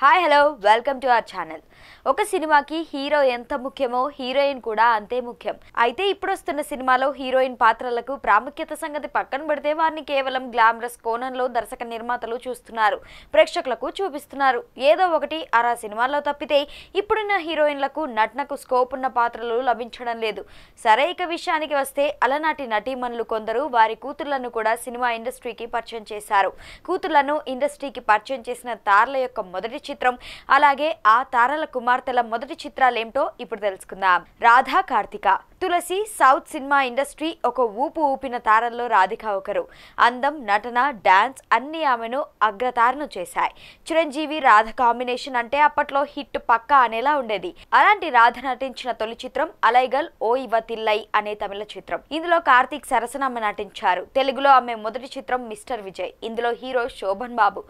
Hi, hello, welcome to our channel. ఒక సినిమాకి hero ఎంత ముఖ్యమో హీరోయిన్ కూడా అంతే ముఖ్యం అయితే ఇప్పుడు వస్తున్న సినిమాలో హీరోయిన్ పాత్రలకు ప్రాముఖ్యత సంగతి పక్కన పెడితే వారిని కేవలం గ్లామరస్ కోణంలో దర్శక నిర్మాతలు చూస్తున్నారు ప్రేక్షకులకు చూపిస్తున్నారు ఏదో ఒకటి అరా సినిమాల్లో తప్పితే ఇప్పుడున్న హీరోయిన్లకు నటనకు స్కోప్ ఉన్న పాత్రలు లభించడం లేదు సరే ఇక విషయానికి వస్తే అలనాటి నటీమణులు కొందరు వారి కూతుళ్లను కూడా సినిమా ఇండస్ట్రీకి పరిచయం చేశారు కూతుళ్లను ఇండస్ట్రీకి పరిచయం చేసిన తారల యొక్క మొదటి చిత్రం అలాగే ఆ తారల కుమార్తెల మొదటి చిత్రాలేమిటో ఇప్పుడు తెలుసుకుందాం Radha Karthika Tulasi south cinema industry ఒక ఊపు ఊపిన తారల్లో రాధిక ఒకరు అందం నటన డాన్స్ అన్ని ఆమెను అగ్రతారను చేశాయి చిరంజీవి రాధ కాంబినేషన్ అంటే అప్పట్లో హిట్ పక్క అనేలా ఉండేది అలాంటి రాధ నటించిన తొలి చిత్రం అలైగల్ ఓ ఇవ తిల్లై అనే తమిళ చిత్రం ఇందులో కార్తీక్ సరసనమ్మ నటించారు తెలుగులో ఆమె మొదటి చిత్రం మిస్టర్ విజయ్ ఇందులో హీరో శోభన్ బాబు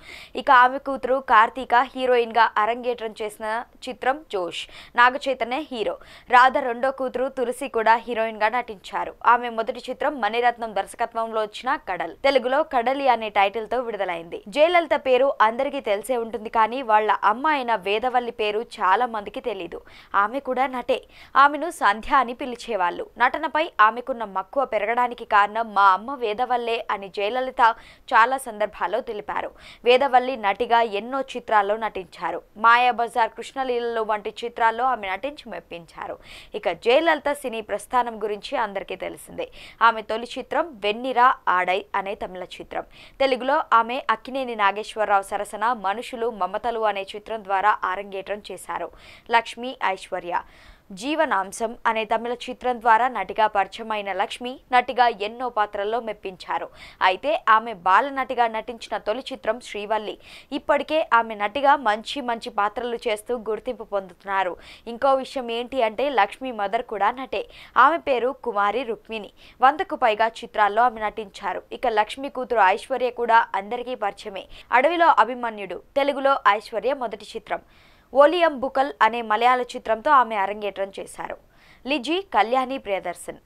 ఇక ఆమె కూతురు కార్తీక హీరోయిన్ గా అరంగేట్రం చేసిన చిత్రం జోష్ నాగచైతన్య హీరో రాధ రెండో కూతురు తులసి కూడా హీరోయిన్ గా నటించారు ఆమె మొదటి చిత్రం మణిరత్నం దర్శకత్వంలో వచ్చిన కడల్ తెలుగులో కడలి అనే టైటిల్ తో విడుదలైంది జయలలిత పేరు అందరికీ తెలిసే ఉంటుంది కానీ వాళ్ళ అమ్మ అయిన వేదవల్లి పేరు చాలా మందికి తెలీదు ఆమె కూడా నటే ఆమెను సంధ్య అని పిలిచేవాళ్ళు నటనపై ఆమెకున్న మక్కువ పెరగడానికి కారణం మా అమ్మ వేదవల్లే అని జయలలిత చాలా సందర్భాల్లో తెలిపారు వేదవల్లి నటిగా ఎన్నో చిత్రాల్లో నటించారు మాయాబజార్ కృష్ణలీల లీలలు వంటి చిత్రాల్లో ఆమె నటించి మెప్పించారు ఇక జయలలిత సినీ ప్రస్థానం గురించి అందరికీ తెలిసిందే ఆమె తొలి చిత్రం వెన్నిరా ఆడై అనే తమిళ చిత్రం తెలుగులో ఆమె అక్కినేని నాగేశ్వరరావు సరసన మనుషులు మమతలు అనే చిత్రం ద్వారా ఆరంగేట్రం చేశారు లక్ష్మీ ఐశ్వర్య జీవనాంశం అనే తమిళ చిత్రం ద్వారా నటిగా పరిచయమైన లక్ష్మి నటిగా ఎన్నో పాత్రల్లో మెప్పించారు అయితే ఆమె బాల నటిగా నటించిన తొలి చిత్రం శ్రీవల్లి ఇప్పటికే ఆమె నటిగా మంచి మంచి పాత్రలు చేస్తూ గుర్తింపు పొందుతున్నారు ఇంకో విషయం ఏంటి అంటే లక్ష్మి మదర్ కూడా నటే ఆమె పేరు కుమారి రుక్మిణి వందకు పైగా చిత్రాల్లో ఆమె నటించారు ఇక లక్ష్మి కూతురు ఐశ్వర్య కూడా అందరికీ పరిచయమే అడవిలో అభిమన్యుడు తెలుగులో ఐశ్వర్య మొదటి చిత్రం ఓలియం బుకల్ అనే మలయాళ చిత్రంతో ఆమె అరంగేట్రం చేశారు లిజీ కళ్యాణి ప్రియదర్శన్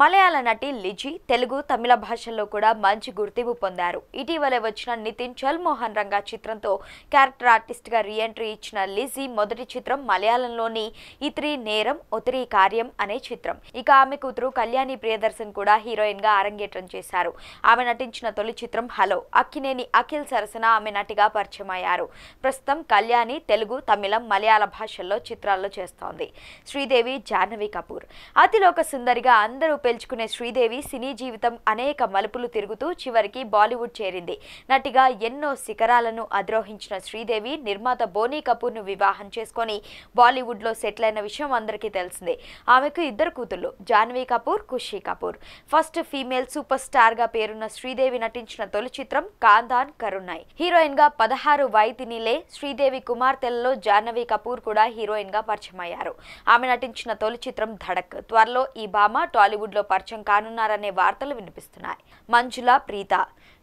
మలయాళ నటి లిజీ తెలుగు తమిళ భాషల్లో కూడా మంచి గుర్తింపు పొందారు ఇటీవలే వచ్చిన నితిన్ చల్మోహన్ రంగా చిత్రంతో క్యారెక్టర్ ఆర్టిస్ట్గా రీఎంట్రీ ఇచ్చిన లిజీ మొదటి చిత్రం మలయాళంలోని ఇత్రి నేరం ఒతిరి కార్యం అనే చిత్రం ఇక ఆమె కూతురు కళ్యాణి ప్రియదర్శన్ కూడా హీరోయిన్గా అరంగేట్రం చేశారు ఆమె నటించిన తొలి చిత్రం హలో అక్కినేని అఖిల్ సరసన ఆమె నటిగా పరిచయం అయ్యారు ప్రస్తుతం కళ్యాణి తెలుగు తమిళం మలయాళ భాషల్లో చిత్రాల్లో చేస్తోంది శ్రీదేవి జాహ్నవి కపూర్ అతిలోక సుందరిగా అందరూ పేల్చుకునే శ్రీదేవి సినీ జీవితం అనేక మలుపులు తిరుగుతూ చివరికి బాలీవుడ్ చేరింది నటిగా ఎన్నో శిఖరాలను అధిరోహించిన శ్రీదేవి నిర్మాత బోనీ కపూర్ను వివాహం చేసుకొని బాలీవుడ్లో సెటిల్ అయిన విషయం అందరికీ తెలిసిందే ఆమెకు ఇద్దరు కూతుళ్ళు Janhvi Kapoor Khushi Kapoor first female super స్టార్గా పేరున్న శ్రీదేవి నటించిన తొలి చిత్రం కాందాన్ కరుణాయ్ హీరోయిన్గా పదహారు వైతినిలే శ్రీదేవి కుమార్తెలలో జాహ్నవి కపూర్ కూడా హీరోయిన్గా పరిచయం అయ్యారు ఆమె నటించిన తొలి చిత్రం ధడక్ త్వరలో ఈ భామ టాలీవుడ్ లో పరిచయం కానున్నారనే వార్తలు వినిపిస్తున్నాయి మంజుల ప్రీత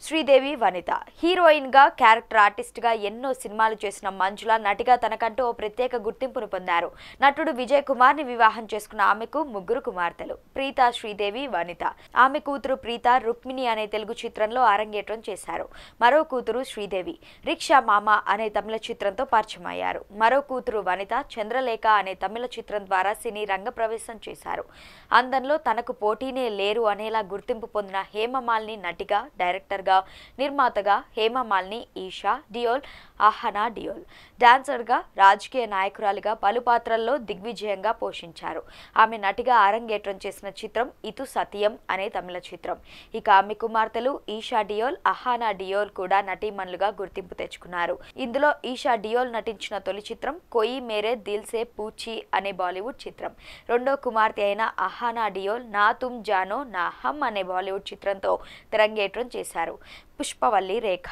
శ్రీదేవి వనిత హీరోయిన్ గా క్యారెక్టర్ ఆర్టిస్ట్ గా ఎన్నో సినిమాలు చేసిన మంజుల నటిగా తనకంటూ ఓ ప్రత్యేక గుర్తింపును పొందారు నటుడు విజయ్ కుమార్ ని వివాహం చేసుకున్న ఆమెకు ముగ్గురు కుమార్తెలు ప్రీత శ్రీదేవి వనిత ఆమె కూతురు ప్రీత రుక్మిణి అనే తెలుగు చిత్రంలో అరంగేట్రం చేశారు మరో కూతురు శ్రీదేవి రిక్షా మామ అనే తమిళ చిత్రంతో పరిచయం అయ్యారు మరో కూతురు వనిత చంద్రలేఖ అనే తమిళ చిత్రం ద్వారా సినీ రంగ ప్రవేశం చేశారు అందంలో తనకు ఆమెకు పోటీనే లేరు అనేలా గుర్తింపు పొందిన హేమమాలిని నటిగా డైరెక్టర్గా నిర్మాతగా హేమమాలిని ఈషా డియోల్ అహనా డియోల్ డాన్సర్గా రాజకీయ నాయకురాలిగా పలు పాత్రల్లో దిగ్విజయంగా పోషించారు ఆమె నటిగా అరంగేట్రం చేసిన చిత్రం ఇతు సతీయం అనే తమిళ చిత్రం ఇక ఆమె కుమార్తెలు ఈషా డియోల్ అహానా డియోల్ కూడా నటీమణులుగా గుర్తింపు తెచ్చుకున్నారు ఇందులో ఈషా డియోల్ నటించిన తొలి చిత్రం కొయి మేరే దిల్సే పూచి అనే బాలీవుడ్ చిత్రం రెండో కుమార్తె అయిన అహానా డియోల్ నా నా తుమ్ జానో నా హమ్ అనే బాలీవుడ్ చిత్రంతో తెరంగేట్రం చేశారు పుష్పవల్లి రేఖ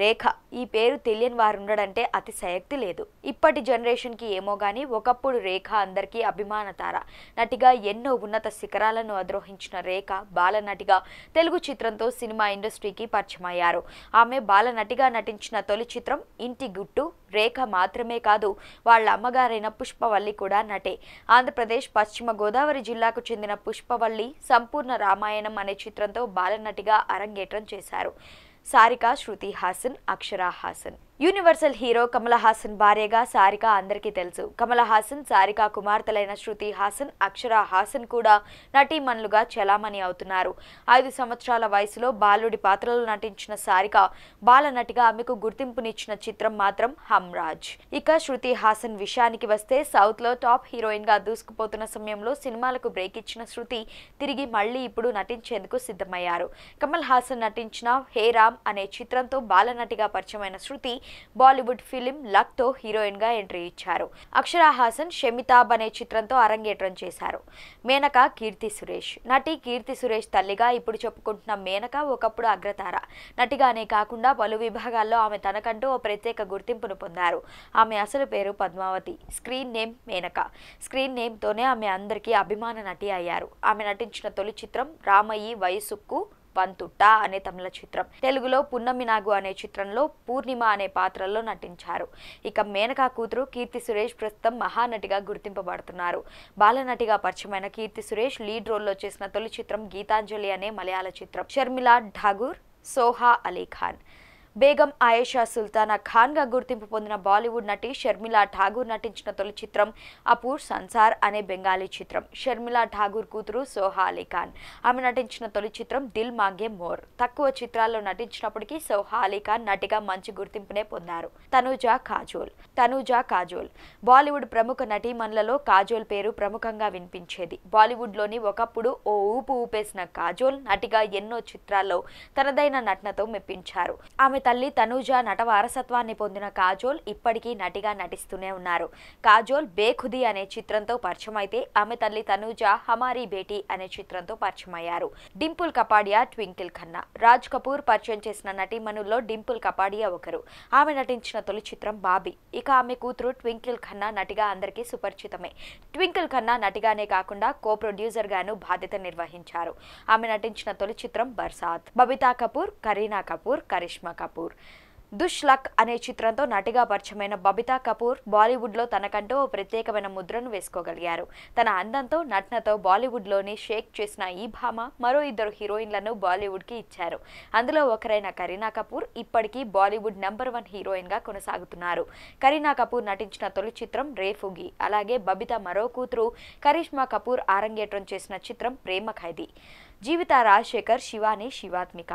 రేఖ ఈ పేరు తెలియని వారు ఉండడంటే అతిశయక్తి లేదు ఇప్పటి జనరేషన్కి ఏమో కానీ ఒకప్పుడు రేఖ అందరికీ అభిమాన తార నటిగా ఎన్నో ఉన్నత శిఖరాలను అధిరోహించిన రేఖ బాలనటిగా తెలుగు చిత్రంతో సినిమా ఇండస్ట్రీకి పరిచయమయ్యారు ఆమె బాలనటిగా నటించిన తొలి చిత్రం ఇంటి గుట్టు రేఖ మాత్రమే కాదు వాళ్ళ అమ్మగారైన పుష్పవల్లి కూడా నటే ఆంధ్రప్రదేశ్ పశ్చిమ గోదావరి జిల్లాకు చెందిన పుష్పవల్లి సంపూర్ణ రామాయణం అనే చిత్రంతో బాలనటిగా అరంగేట్రం చేశారు सारिका श्रुति हासन अक्षरा हासन యూనివర్సల్ హీరో కమల్ హాసన్ భార్యగా సారిక అందరికీ తెలుసు కమల్ హాసన్ సారిక కుమార్తెలైన శృతి హాసన్ అక్షర హాసన్ కూడా నటీమణులుగా చలామణి అవుతున్నారు ఐదు సంవత్సరాల వయసులో బాలుడి పాత్రలో నటించిన సారిక బాల నటిగా ఆమెకు గుర్తింపునిచ్చిన చిత్రం మాత్రం హమ్రాజ్ ఇక శృతి హాసన్ విషయానికి వస్తే సౌత్లో టాప్ హీరోయిన్గా దూసుకుపోతున్న సమయంలో సినిమాలకు బ్రేక్ ఇచ్చిన శృతి తిరిగి మళ్లీ ఇప్పుడు నటించేందుకు సిద్ధమయ్యారు కమల్ హాసన్ నటించిన హే రామ్ అనే చిత్రంతో బాల నటిగా పరిచయమైన శృతి బాలీవుడ్ ఫిలిం లక్తో హీరోయిన్గా ఎంట్రీ ఇచ్చారు అక్షరా హాసన్ షమితాబ్ అనే చిత్రంతో అరంగేట్రం చేశారు మేనక కీర్తి సురేష్ నటి కీర్తి సురేష్ తల్లిగా ఇప్పుడు చెప్పుకుంటున్న మేనక ఒకప్పుడు అగ్రతార నటిగానే కాకుండా పలు విభాగాల్లో ఆమె తనకంటూ ఓ ప్రత్యేక గుర్తింపును పొందారు ఆమె అసలు పేరు Padmavathi screen name Menaka screen నేమ్తోనే ఆమె అందరికీ అభిమాన నటి అయ్యారు ఆమె నటించిన తొలి చిత్రం రామయ్యి వయసుక్కు వంతుట్ట అనే తమిళ చిత్రం తెలుగులో పున్నమి నాగు అనే చిత్రంలో పూర్ణిమ అనే పాత్రల్లో నటించారు ఇక మేనకా కూతురు కీర్తి సురేష్ ప్రస్తుతం మహానటిగా గుర్తింపబడుతున్నారు బాలనటిగా పరిచయమైన కీర్తి సురేష్ లీడ్ రోల్లో చేసిన తొలి చిత్రం గీతాంజలి అనే మలయాళ చిత్రం షర్మిలా ఠాగూర్ సోహా అలీ ఖాన్ బేగం ఆయేషా సుల్తానా ఖాన్గా గుర్తింపు పొందిన బాలీవుడ్ నటి షర్మిలా ఠాగూర్ నటించిన తొలి చిత్రం అపూర్ సంసార్ అనే బెంగాలీ చిత్రం షర్మిలా ఠాగూర్ కూతురు సోహా అలీ ఖాన్ ఆమె నటించిన తొలి చిత్రం దిల్ మాగే మోర్ తక్కువ చిత్రాల్లో నటించినప్పటికీ సోహా అలీ ఖాన్ నటిగా మంచి గుర్తింపునే పొందారు తనుజా కాజోల్ తనుజా కాజోల్ బాలీవుడ్ ప్రముఖ నటీమణులలో కాజోల్ పేరు ప్రముఖంగా వినిపించేది బాలీవుడ్లోని ఒకప్పుడు ఓ ఊపు ఊపేసిన కాజోల్ నటిగా ఎన్నో చిత్రాల్లో తనదైన నటనతో మెప్పించారు ఆమె తల్లి తనూజ నట వారసత్వాన్ని పొందిన కాజోల్ ఇప్పటికీ నటిగా నటిస్తూనే ఉన్నారు కాజోల్ బేఖుది అనే చిత్రంతో పరిచయం అయితే ఆమె తల్లి తనూజ హమారీ బేటీ అనే చిత్రంతో పరిచయమయ్యారు డింపుల్ కపాడియా ట్వింకిల్ ఖన్నా రాజ్ కపూర్ పరిచయం చేసిన నటీమణుల్లో డింపుల్ కపాడియా ఒకరు ఆమె నటించిన తొలి చిత్రం బాబీ ఇక ఆమె కూతురు ట్వింకిల్ ఖన్నా నటిగా అందరికీ సుపరిచితమే ట్వింకిల్ ఖన్నా నటిగానే కాకుండా కో ప్రొడ్యూసర్ గాను బాధ్యత నిర్వహించారు ఆమె నటించిన తొలి చిత్రం బర్సాత్ బబితా కపూర్ కరీనా కపూర్ కరిష్మా కపూర్ కపూర్ దుష్ లక్ అనే చిత్రంతో నటిగా పరిచయమైన బబితా కపూర్ బాలీవుడ్లో తనకంటూ ఓ ప్రత్యేకమైన ముద్రను వేసుకోగలిగారు తన అందంతో నటనతో బాలీవుడ్లోని షేక్ చేసిన ఈ భామ మరో ఇద్దరు హీరోయిన్లను బాలీవుడ్కి ఇచ్చారు అందులో ఒకరైన కరీనా కపూర్ ఇప్పటికీ బాలీవుడ్ నెంబర్ వన్ హీరోయిన్గా కొనసాగుతున్నారు కరీనా కపూర్ నటించిన తొలి చిత్రం రేఫుగి అలాగే బబితా మరో కూతురు కరిష్మా కపూర్ ఆరంగేట్రం చేసిన చిత్రం ప్రేమ ఖైదీ జీవిత రాజశేఖర్ శివాని శివాత్మిక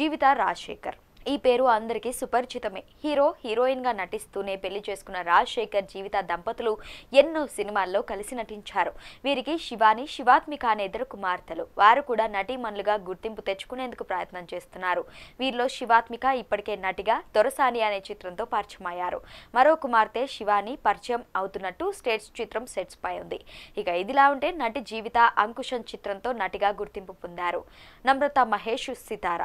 జీవిత రాజశేఖర్ ఈ పేరు అందరికీ సుపరిచితమే హీరో హీరోయిన్ గా నటిస్తూనే పెళ్లి చేసుకున్న రాజశేఖర్ జీవిత దంపతులు ఎన్నో సినిమాల్లో కలిసి నటించారు వీరికి శివాని శివాత్మిక అనే ఇద్దరు కుమార్తెలు వారు కూడా నటీమణులుగా గుర్తింపు తెచ్చుకునేందుకు ప్రయత్నం చేస్తున్నారు వీరిలో శివాత్మిక ఇప్పటికే నటిగా దొరసాని అనే చిత్రంతో పరిచయమయ్యారు మరో కుమార్తె శివాని పరిచయం అవుతున్నట్టు స్టేట్స్ చిత్రం సెట్స్ పై ఉంది ఇక ఇదిలా ఉంటే నటి జీవిత అంకుశం చిత్రంతో నటిగా గుర్తింపు పొందారు నమ్రత మహేష్ సితార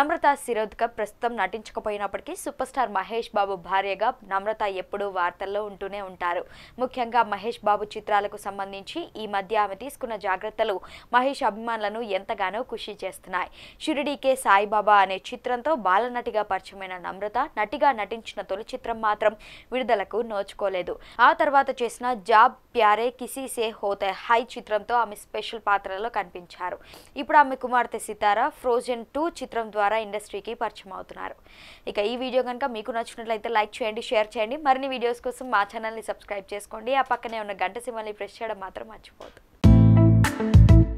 నమ్రత శిరోద్క ప్రస్తుతం ప్రస్తుతం నటించకపోయినప్పటికీ సూపర్ స్టార్ మహేష్ బాబు భార్యగా నమ్రత ఎప్పుడూ వార్తల్లో ఉంటూనే ఉంటారు ముఖ్యంగా మహేష్ బాబు చిత్రాలకు సంబంధించి ఈ మధ్య ఆమె తీసుకున్న జాగ్రత్తలు మహేష్ అభిమానులను ఎంతగానో ఖుషి చేస్తున్నాయి షిరిడీకే సాయిబాబా అనే చిత్రంతో బాలనటిగా పరిచయమైన నమ్రత నటిగా నటించిన తొలి చిత్రం మాత్రం విడుదలకు నోచుకోలేదు ఆ తర్వాత చేసిన జాబ్ ప్యారే కిసీ సే హోతే హై చిత్రంతో ఆమె స్పెషల్ పాత్రలో కనిపించారు ఇప్పుడు ఆమె కుమార్తె సితారా ఫ్రోజన్ టూ చిత్రం ద్వారా ఇండస్ట్రీకి పరిచయం అవుతుంది అవుతున్నారు ఇక ఈ వీడియో కనుక మీకు నచ్చినట్లయితే లైక్ చేయండి షేర్ చేయండి మరిన్ని వీడియోస్ కోసం మా ఛానల్ని సబ్స్క్రైబ్ చేసుకోండి ఆ పక్కనే ఉన్న గంట సిమ్మల్ని ప్రెస్ చేయడం మాత్రం మర్చిపోదు